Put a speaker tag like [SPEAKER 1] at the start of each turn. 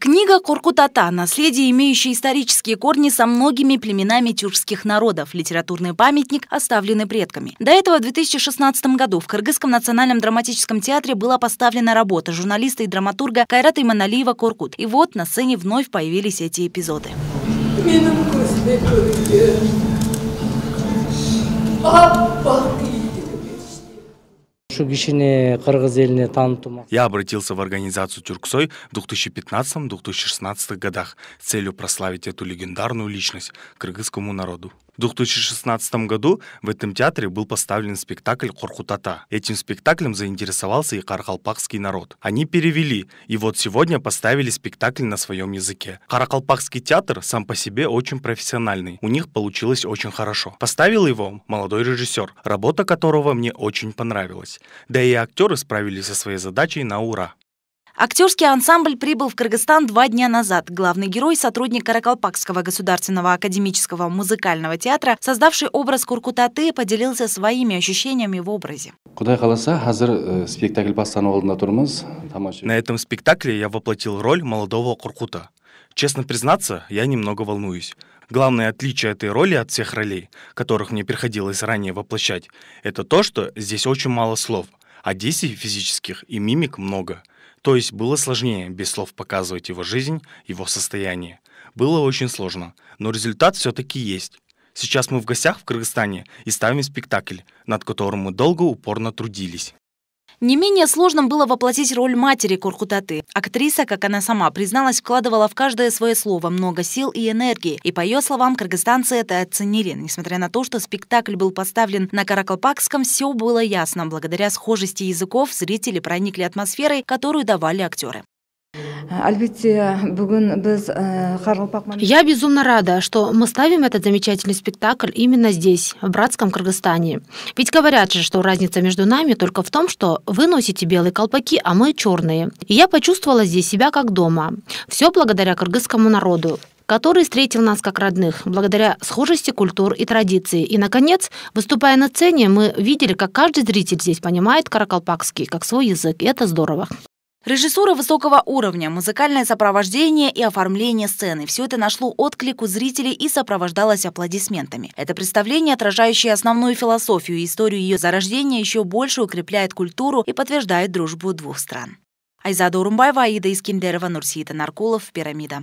[SPEAKER 1] Книга Куркутата «Наследие, имеющее исторические корни со многими племенами тюркских народов. Литературный памятник, оставленный предками». До этого в 2016 году в Кыргызском национальном драматическом театре была поставлена работа журналиста и драматурга Кайрата Иманалиева «Куркут». И вот на сцене вновь появились эти эпизоды.
[SPEAKER 2] Аппак! ушу кишини кыргыз элине танытуу
[SPEAKER 3] Я обратился в организацию «Тюрксой» в 2015-2016 годах с целью прославить эту легендарную личность кыргызскому народу. В 2016 году в этом театре был поставлен спектакль «Корхутата». Этим спектаклем заинтересовался и каракалпакский народ. Они перевели, и вот сегодня поставили спектакль на своем языке. Каракалпакский театр сам по себе очень профессиональный. У них получилось очень хорошо. Поставил его молодой режиссер, работа которого мне очень понравилась. Да и актеры справились со своей задачей на ура.
[SPEAKER 1] Актерский ансамбль прибыл в Кыргызстан два дня назад. Главный герой – сотрудник Каракалпакского государственного академического музыкального театра, создавший образ Куркутаты, поделился своими ощущениями в образе. Э,
[SPEAKER 3] На этом спектакле я воплотил роль молодого Куркута. Честно признаться, я немного волнуюсь. Главное отличие этой роли от всех ролей, которых мне приходилось ранее воплощать, это то, что здесь очень мало слов, а действий физических и мимик много – то есть было сложнее без слов показывать его жизнь, его состояние. Было очень сложно, но результат все-таки есть. Сейчас мы в гостях в Кыргызстане и ставим спектакль, над которым мы долго упорно трудились.
[SPEAKER 1] Не менее сложным было воплотить роль матери Куркутаты. Актриса, как она сама призналась, вкладывала в каждое свое слово много сил и энергии. И по ее словам, кыргызстанцы это оценили. Несмотря на то, что спектакль был поставлен на каракалпакском, все было ясно. Благодаря схожести языков зрители проникли атмосферой, которую давали актеры. Э, я
[SPEAKER 2] безумно рада, что мы ставим этот замечательный спектакль именно здесь, в братском Кыргызстане. Ведь говорят же, что разница между нами только в том, что вы носите белые колпаки, а мы черные. И я почувствовала здесь себя как дома. Все благодаря кыргызскому народу который встретил нас как родных, благодаря схожести культур и традиций. И, наконец, выступая на сцене, мы видели, как каждый зритель здесь понимает каракалпакский, как свой язык, и это здорово.
[SPEAKER 1] Режиссура высокого уровня, музыкальное сопровождение и оформление сцены – все это нашло отклик у зрителей и сопровождалось аплодисментами. Это представление, отражающее основную философию и историю ее зарождения, еще больше укрепляет культуру и подтверждает дружбу двух стран. Айзада Урумбаева, Аида Искендерова, Нурсиита Наркулов, «Пирамида».